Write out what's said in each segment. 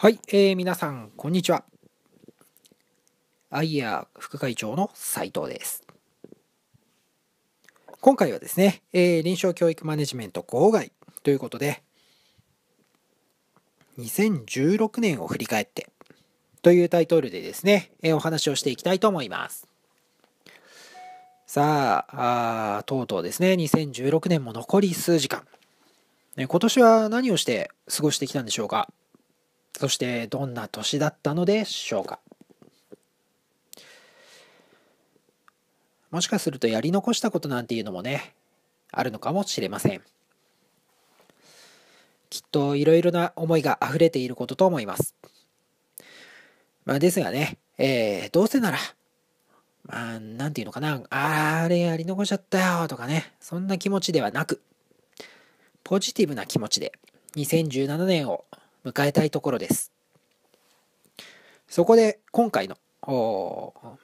はい、えー、皆さん、こんにちは。アイヤー副会長の斉藤です。今回はですね、えー、臨床教育マネジメント号外ということで、2016年を振り返ってというタイトルでですね、えー、お話をしていきたいと思います。さああ、とうとうですね、2016年も残り数時間。今年は何をして過ごしてきたんでしょうかそしてどんな年だったのでしょうかもしかするとやり残したことなんていうのもねあるのかもしれませんきっといろいろな思いが溢れていることと思いますまあですがね、えー、どうせならまあ、なんていうのかな、ああれやり残しちゃったよとかね、そんな気持ちではなく、ポジティブな気持ちで、2017年を迎えたいところです。そこで今回の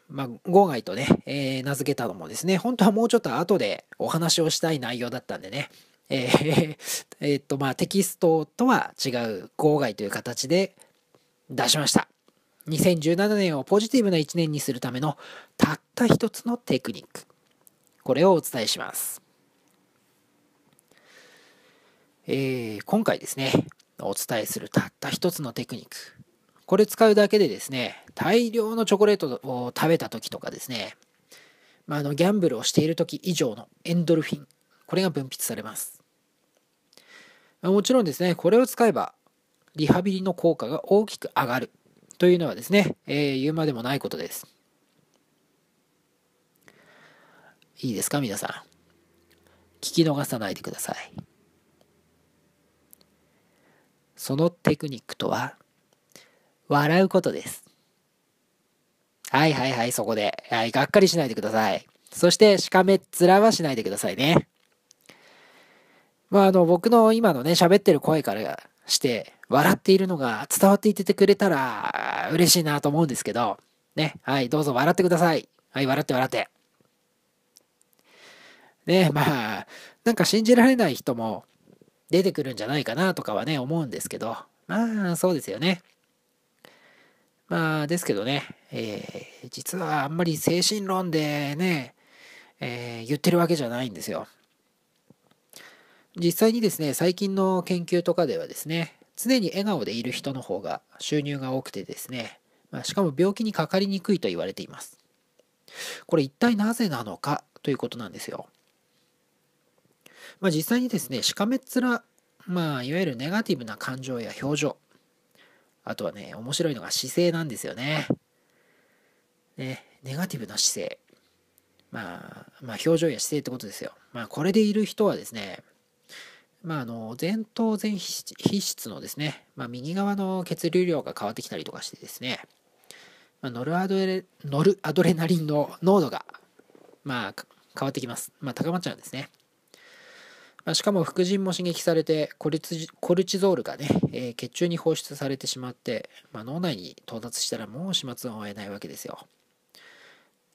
まあ、号外とね、えー、名付けたのもですね、本当はもうちょっと後でお話をしたい内容だったんでね、えー、えー、っと、まあ、テキストとは違う号外という形で出しました。2017年をポジティブな1年にするためのたった一つのテクニック。これをお伝えします。えー、今回ですね、お伝えするたった一つのテクニック。これ使うだけでですね、大量のチョコレートを食べた時とかですね、まあ、あのギャンブルをしている時以上のエンドルフィン、これが分泌されます。もちろんですね、これを使えばリハビリの効果が大きく上がるというのはですね、えー、言うまでもないことです。いいですか、皆さん。聞き逃さないでください。そのテクニックとは、笑うことです。はいはいはい、そこで。はい、がっかりしないでください。そして、しかめっ面はしないでくださいね。まあ、あの、僕の今のね、喋ってる声からして、笑っているのが伝わっていててくれたら嬉しいなと思うんですけど、ね、はい、どうぞ笑ってください。はい、笑って笑って。ね、まあ、なんか信じられない人も出てくるんじゃないかなとかはね、思うんですけど、まあ、そうですよね。まあ、ですけどね、えー、実はあんまり精神論でね、えー、言ってるわけじゃないんですよ。実際にですね、最近の研究とかではですね、常に笑顔でいる人の方が収入が多くてですね、まあ、しかも病気にかかりにくいと言われています。これ一体なぜなのかということなんですよ。まあ、実際にですねしかめっ面まあいわゆるネガティブな感情や表情あとはね面白いのが姿勢なんですよねねネガティブな姿勢まあ、まあ、表情や姿勢ってことですよまあこれでいる人はですねまあ、あの前頭前皮質のですね、まあ、右側の血流量が変わってきたりとかしてですね、まノルアドレノルアドレナリンの濃度が、まあ、変わってきます、まあ、高まっちゃうんですねまあ、しかも副腎も刺激されてコルチゾールがね、えー、血中に放出されてしまって、まあ、脳内に到達したらもう始末を終えないわけですよ。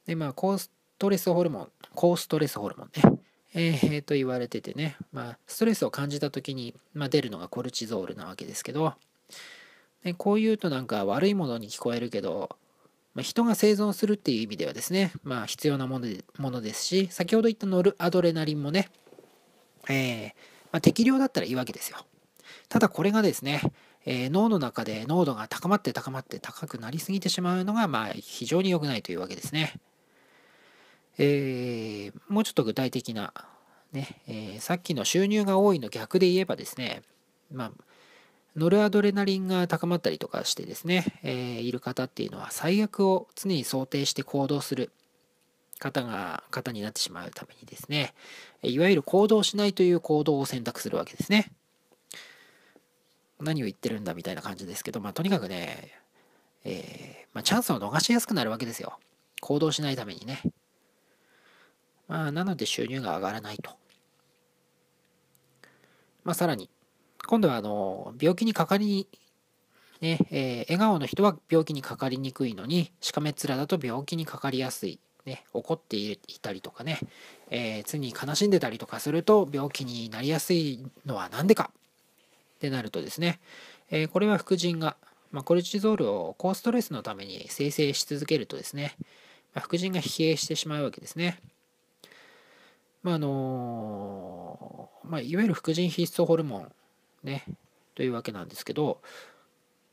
でまあ高ストレスホルモン高ストレスホルモンね、えー、と言われててね、まあ、ストレスを感じた時に、まあ、出るのがコルチゾールなわけですけどでこう言うとなんか悪いものに聞こえるけど、まあ、人が生存するっていう意味ではですね、まあ、必要なものでものですし先ほど言ったノルアドレナリンもねえー、まあ、適量だったらいいわけですよ。ただこれがですね、えー、脳の中で濃度が高まって高まって高くなりすぎてしまうのが、まあ、非常に良くないというわけですね。えー、もうちょっと具体的な、ねえー、さっきの収入が多いの逆で言えばですね、まあ、ノルアドレナリンが高まったりとかしてですね、えー、いる方っていうのは最悪を常に想定して行動する方が方になってしまうためにですね、いわゆる行動しないという行動を選択するわけですね。何を言ってるんだみたいな感じですけど、まあ、とにかくね、えー、まあ、チャンスを逃しやすくなるわけですよ。行動しないためにね。まあ、なので収入が上がらないと。まあ、さらに、今度はあの病気にかかりねえー、笑顔の人は病気にかかりにくいのにしかめっ面だと病気にかかりやすいね、怒っていたりとかね、えー、常に悲しんでたりとかすると病気になりやすいのは何でかってなるとですね、えー、これは副腎が、まあ、コルチゾールを高ストレスのために生成し続けるとですね、まあ、副腎が疲弊してしまうわけですね。まああのまあ、いわゆる副腎必須ホルモン、ね、というわけなんですけど、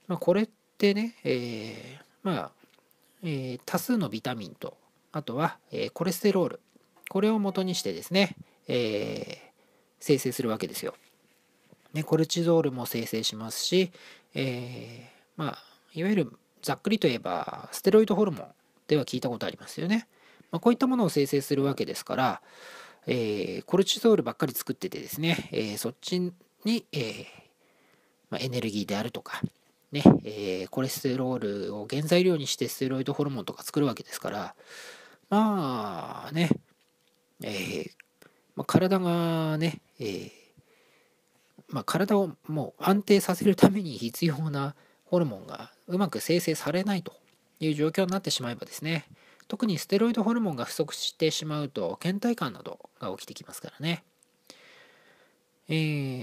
まあ、これってね、えー、まあ、えー、多数のビタミンとあとは、えコレステロールこれを元にしてですね、え生成するわけですよ。ね、コルチゾールも生成しますし、えまあ、いわゆるざっくりと言えばステロイドホルモンでは聞いたことありますよね。まあ、こういったものを生成するわけですから、えー、コルチゾールばっかり作っててですね、えー、そっちに、えー、まあ、エネルギーであるとか、ねえコレステロールを原材料にしてステロイドホルモンとか作るわけですから、まあね、えーまあ、体がね、えーまあ、体をもう安定させるために必要なホルモンがうまく生成されないという状況になってしまえばですね特にステロイドホルモンが不足してしまうと倦怠感などが起きてきますからねえ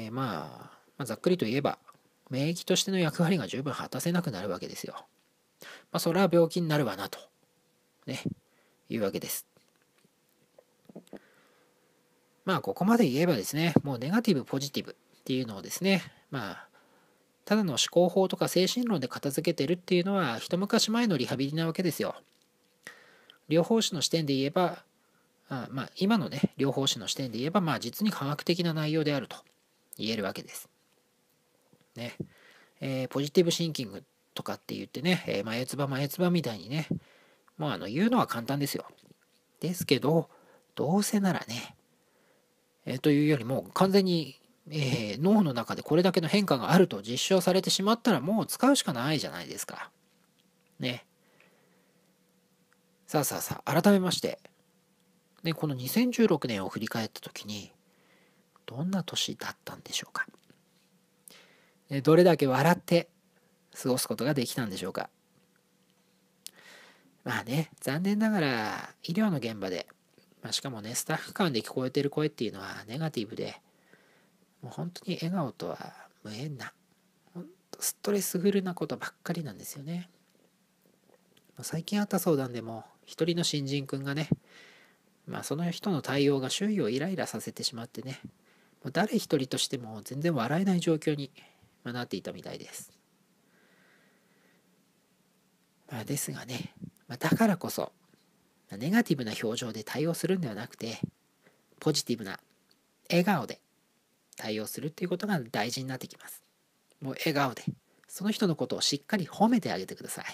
ー、まあ、まあ、ざっくりと言えば免疫としての役割が十分果たせなくなるわけですよまあそれは病気になるわなとねいうわけです。まあ、ここまで言えばですね、もうネガティブ、ポジティブっていうのをですね、まあ、ただの思考法とか精神論で片付けてるっていうのは、一昔前のリハビリなわけですよ。両方師の視点で言えば、あまあ、今のね、両方師の視点で言えば、まあ、実に科学的な内容であると言えるわけです。ね。えー、ポジティブシンキングとかって言ってね、えー、眉唾眉唾みたいにね、まあ、あの言うのは簡単ですよ。ですけど、どうせならね、えー、というよりも完全に、えー、脳の中でこれだけの変化があると実証されてしまったらもう使うしかないじゃないですか。ね。さあさあさあ、改めまして、ね、この2016年を振り返った時に、どんな年だったんでしょうか。どれだけ笑って過ごすことができたんでしょうか。まあね、残念ながら医療の現場で、まあ、しかもね、スタッフ間で聞こえてる声っていうのはネガティブで、もう本当に笑顔とは無縁な、本当ストレスフルなことばっかりなんですよね。最近あった相談でも、一人の新人くんがね、まあその人の対応が周囲をイライラさせてしまってね、もう誰一人としても全然笑えない状況になっていたみたいです。まあ、ですがね、まだからこそネガティブな表情で対応するんではなくてポジティブな笑顔で対応するっていうことが大事になってきますもう笑顔でその人のことをしっかり褒めてあげてください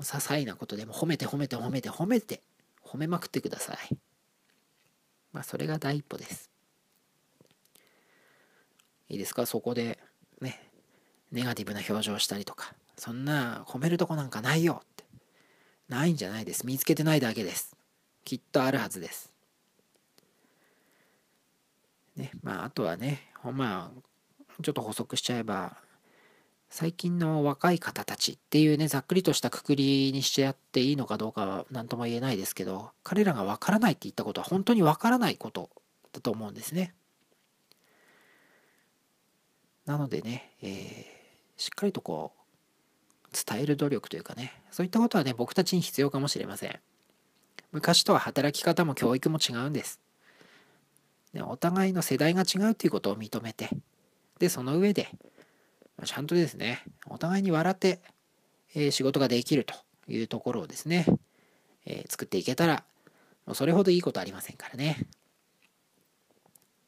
些細なことでも褒めて褒めて褒めて褒めて褒めまくってくださいまあそれが第一歩ですいいですかそこでねネガティブな表情をしたりとかそんな褒めるとこなんかないよないんじゃないです見つけてないだけですきっとあるはずですねまああとはねほんまちょっと補足しちゃえば最近の若い方たちっていうねざっくりとしたくくりにしてやっていいのかどうかは何とも言えないですけど彼らが分からないって言ったことは本当に分からないことだと思うんですね。なのでね、えー、しっかりとこう伝える努力というかねそういったことはね僕たちに必要かもしれません昔とは働き方も教育も違うんですでお互いの世代が違うっていうことを認めてでその上でちゃんとですねお互いに笑って、えー、仕事ができるというところをですね、えー、作っていけたらそれほどいいことありませんからね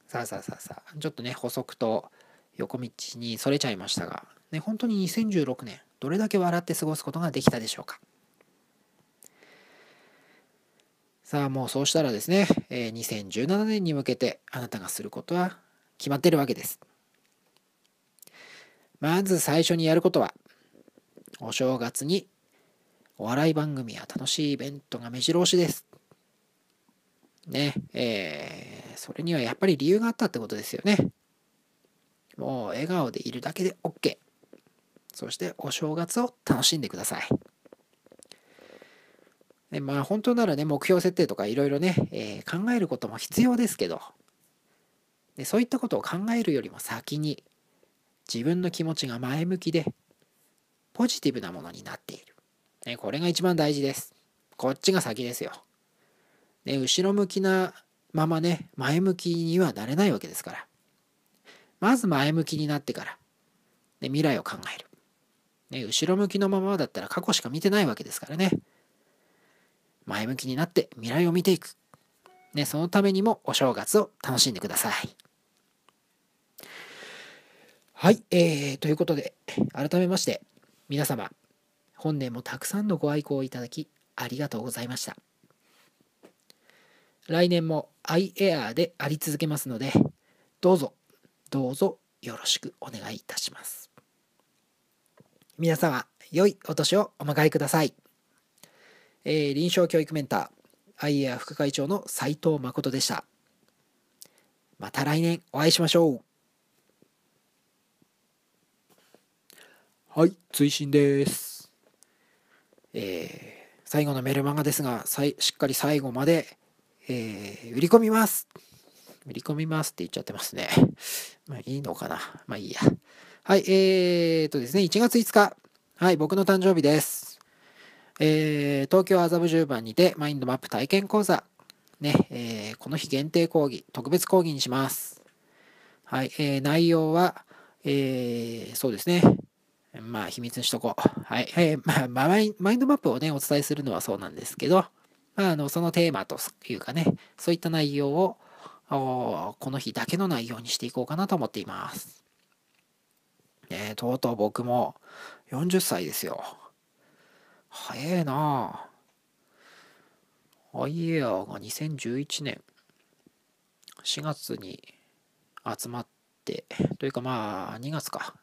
さあさあさあさあちょっとね補足と横道にそれちゃいましたがね本当に2016年どれだけ笑って過ごすことができたでしょうかさあもうそうしたらですね、え2017年に向けてあなたがすることは決まってるわけですまず最初にやることはお正月にお笑い番組や楽しいイベントが目白押しですねえー、それにはやっぱり理由があったってことですよねもう笑顔でいるだけで OK そしてお正月を楽しんでください。ね、まあ本当ならね、目標設定とかいろいろね、えー、考えることも必要ですけど、でそういったことを考えるよりも先に、自分の気持ちが前向きで、ポジティブなものになっている。ね、これが一番大事です。こっちが先ですよ。ね、後ろ向きなままね、前向きにはなれないわけですから。まず前向きになってから、ね、未来を考える。ね、後ろ向きのままだったら過去しか見てないわけですからね。前向きになって未来を見ていく。ね、そのためにもお正月を楽しんでください。はい、えー、ということで、改めまして、皆様、本年もたくさんのご愛顧をいただき、ありがとうございました。来年もアイエアーであり続けますので、どうぞ、どうぞよろしくお願いいたします。皆様、良いお年をお迎えください。えー、臨床教育メンター、IAEA 副会長の斉藤誠でした。また来年お会いしましょう。はい、追伸です。えー、最後のメルマガですが、さいしっかり最後まで、えー、売り込みます。売り込みますって言っちゃってますね。まあいいのかな。まあいいや。はい、えー、とですね、1月5日。はい、僕の誕生日です。えー、東京麻布十番にてマインドマップ体験講座。ね、えー、この日限定講義、特別講義にします。はい、えー、内容は、えー、そうですね。まあ、秘密にしとこう。はい、えー、まあ、マインドマップをね、お伝えするのはそうなんですけど、まあ、あの、そのテーマというかね、そういった内容を、この日だけの内容にしていこうかなと思っています。とうとう僕も40歳ですよ早えなアイエアが2011年4月に集まってというかまあ2月か、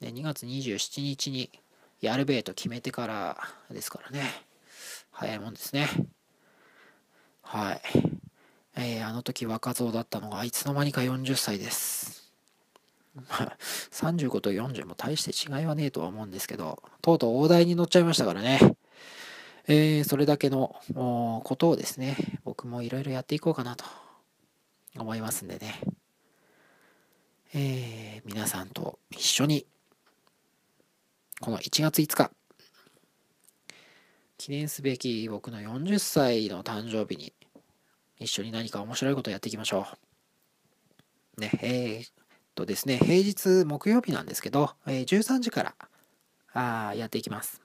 ね、2月27日にやるべえと決めてからですからね早いもんですねはい、えー、あの時若造だったのがいつの間にか40歳ですまあ、35と40も大して違いはねえとは思うんですけど、とうとう大台に乗っちゃいましたからね。えー、それだけのことをですね、僕もいろいろやっていこうかなと思いますんでね。えー、皆さんと一緒に、この1月5日、記念すべき僕の40歳の誕生日に、一緒に何か面白いことをやっていきましょう。ね、えー、とですね、平日木曜日なんですけど、えー、13時からあやっていきます。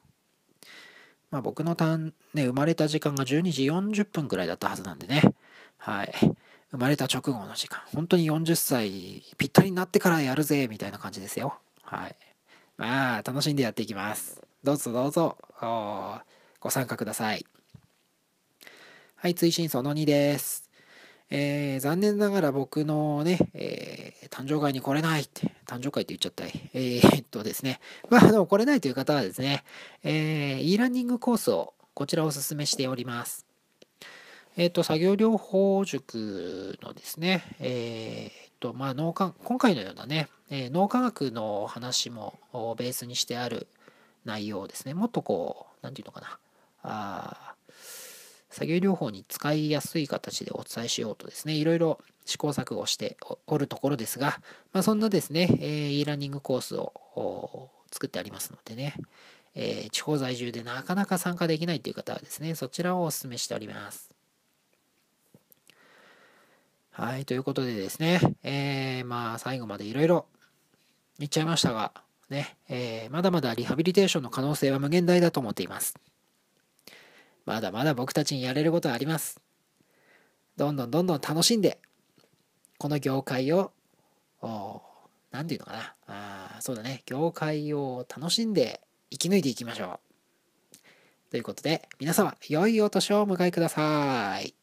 まあ、僕のターン、ね、生まれた時間が12時40分ぐらいだったはずなんでね、はい。生まれた直後の時間、本当に40歳ぴったりになってからやるぜ、みたいな感じですよ。はい。まあ、楽しんでやっていきます。どうぞどうぞ、ご参加ください。はい、追伸その2です。えー、残念ながら僕のね、えー、誕生会に来れないって、誕生会って言っちゃったい。えー、っとですね、まあ、でも来れないという方はですね、えー、e ランニングコースをこちらお勧めしております。えっ、と、作業療法塾のですね、えっ、と、まあ、脳科、今回のようなね、えー、脳科学の話もベースにしてある内容ですね、もっとこう、なんていうのかな、あ作業療法に使いやすい形でお伝えしようとですね、いろいろ試行錯誤しておるところですが、まあ、そんなですね、え e ラーニングコースを作ってありますのでね、えー、地方在住でなかなか参加できないという方はですね、そちらをお勧めしております。はい、ということでですね、えー、まあ最後までいろいろ言っちゃいましたが、ね、えー、まだまだリハビリテーションの可能性は無限大だと思っています。まだまだ僕たちにやれることはあります。どんどんどんどん楽しんで、この業界を、何て言うのかな。あそうだね。業界を楽しんで生き抜いていきましょう。ということで、皆様、良いお年をお迎えください。